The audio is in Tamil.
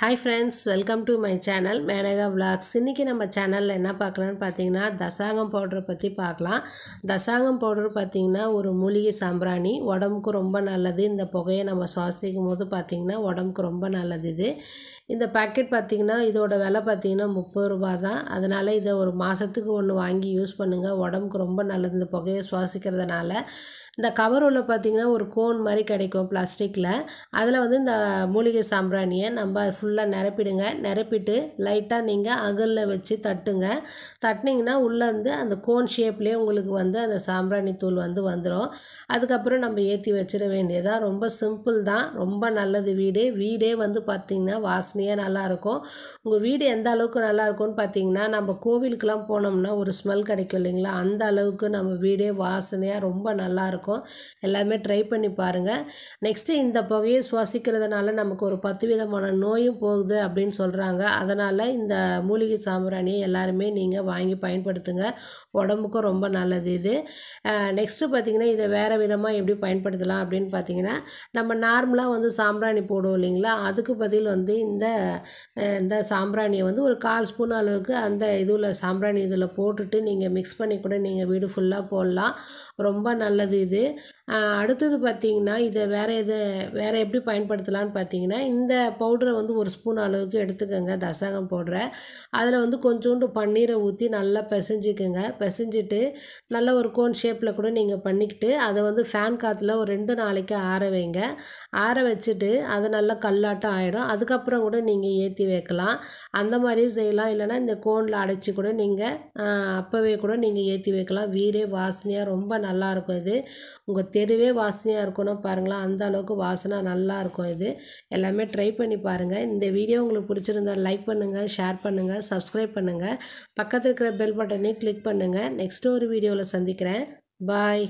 hi friends welcome to my channel Menaka vlogs இன்றைக்கி நம்ம சேனலில் என்ன பார்க்கலான்னு பார்த்தீங்கன்னா தசாங்கம் பவுடரை பற்றி பார்க்கலாம் தசாங்கம் பவுடர் பார்த்திங்கன்னா ஒரு மூலிகை சாம்பிராணி உடம்புக்கு ரொம்ப நல்லது இந்த புகையை நம்ம சுவாசிக்கும் போது பார்த்திங்கன்னா உடம்புக்கு ரொம்ப நல்லது இது இந்த பேக்கெட் பார்த்திங்கன்னா இதோட விலை பார்த்திங்கன்னா முப்பது ரூபா தான் அதனால் இதை ஒரு மாதத்துக்கு ஒன்று வாங்கி யூஸ் பண்ணுங்கள் உடம்புக்கு ரொம்ப நல்லது இந்த புகையை சுவாசிக்கிறதுனால இந்த கவர் உள்ள பார்த்திங்கன்னா ஒரு கோன் மாதிரி கிடைக்கும் பிளாஸ்டிக்கில் அதில் வந்து இந்த மூலிகை சாம்பிராணியை நம்ம ஃபுல்லாக நிரப்பிடுங்க நிரப்பிட்டு லைட்டாக நீங்கள் அகலில் வச்சு தட்டுங்க தட்டினீங்கன்னா உள்ளே வந்து அந்த கோன் ஷேப்லேயே உங்களுக்கு வந்து அந்த சாம்பிராணி தூள் வந்து வந்துடும் அதுக்கப்புறம் நம்ம ஏற்றி வச்சிட வேண்டியதாக ரொம்ப சிம்பிள் தான் ரொம்ப நல்லது வீடு வீடே வந்து பார்த்திங்கன்னா வாசனையாக நல்லாயிருக்கும் உங்கள் வீடு எந்த அளவுக்கு நல்லாயிருக்கும்னு பார்த்திங்கன்னா நம்ம கோவிலுக்கெலாம் போனோம்னா ஒரு ஸ்மெல் கிடைக்கும் இல்லைங்களா அந்த அளவுக்கு நம்ம வீடே வாசனையாக ரொம்ப நல்லாயிருக்கும் இருக்கும் எல்லாருமே ட்ரை பண்ணி பாருங்கள் நெக்ஸ்ட்டு இந்த புகையை சுவாசிக்கிறதுனால நமக்கு ஒரு பத்து விதமான நோயும் போகுது அப்படின்னு சொல்கிறாங்க அதனால் இந்த மூலிகை சாம்பிராணியை எல்லாருமே நீங்கள் வாங்கி பயன்படுத்துங்க உடம்புக்கும் ரொம்ப நல்லது இது நெக்ஸ்ட்டு பார்த்திங்கன்னா இதை வேறு விதமாக எப்படி பயன்படுத்தலாம் அப்படின்னு பார்த்தீங்கன்னா நம்ம நார்மலாக வந்து சாம்பிராணி போடுவோம் இல்லைங்களா அதுக்கு பதில் வந்து இந்த இந்த சாம்பிராணியை வந்து ஒரு கால் ஸ்பூன் அளவுக்கு அந்த இதில் சாம்பிராணி இதில் போட்டுட்டு நீங்கள் மிக்ஸ் பண்ணி கூட நீங்கள் வீடு ஃபுல்லாக போடலாம் ரொம்ப நல்லது இது இருக்குது அடுத்தது பார்த்திங்கன்னா இதை வேறு எதை வேறு எப்படி பயன்படுத்தலான்னு பார்த்தீங்கன்னா இந்த பவுடரை வந்து ஒரு ஸ்பூன் அளவுக்கு எடுத்துக்கோங்க தசாங்கம் பவுடரை அதில் வந்து கொஞ்சோண்டு பன்னீரை ஊற்றி நல்லா பிசைஞ்சிக்கோங்க பிசைஞ்சிட்டு நல்ல ஒரு கோன் ஷேப்பில் கூட நீங்கள் பண்ணிக்கிட்டு அதை வந்து ஃபேன் காற்றுல ஒரு ரெண்டு நாளைக்கு ஆற வைங்க ஆற வச்சுட்டு அதை நல்லா கல்லாட்டம் ஆகிடும் அதுக்கப்புறம் கூட நீங்கள் ஏற்றி வைக்கலாம் அந்த மாதிரியும் செய்யலாம் இல்லைனா இந்த கோனில் அடைச்சி கூட நீங்கள் அப்போவே கூட நீங்கள் ஏற்றி வைக்கலாம் வீடே வாசனையாக ரொம்ப நல்லாயிருக்கும் இது உங்கள் தெருவே வாசனையாக இருக்கணும் பாருங்களேன் அந்த அளவுக்கு வாசனை நல்லா இருக்கும் இது எல்லாமே ட்ரை பண்ணி பாருங்கள் இந்த வீடியோ உங்களுக்கு பிடிச்சிருந்தா லைக் பண்ணுங்கள் ஷேர் பண்ணுங்கள் சப்ஸ்கிரைப் பண்ணுங்கள் பக்கத்தில் இருக்கிற பெல் பட்டனையும் கிளிக் பண்ணுங்கள் நெக்ஸ்ட்டு ஒரு வீடியோவில் சந்திக்கிறேன் பாய்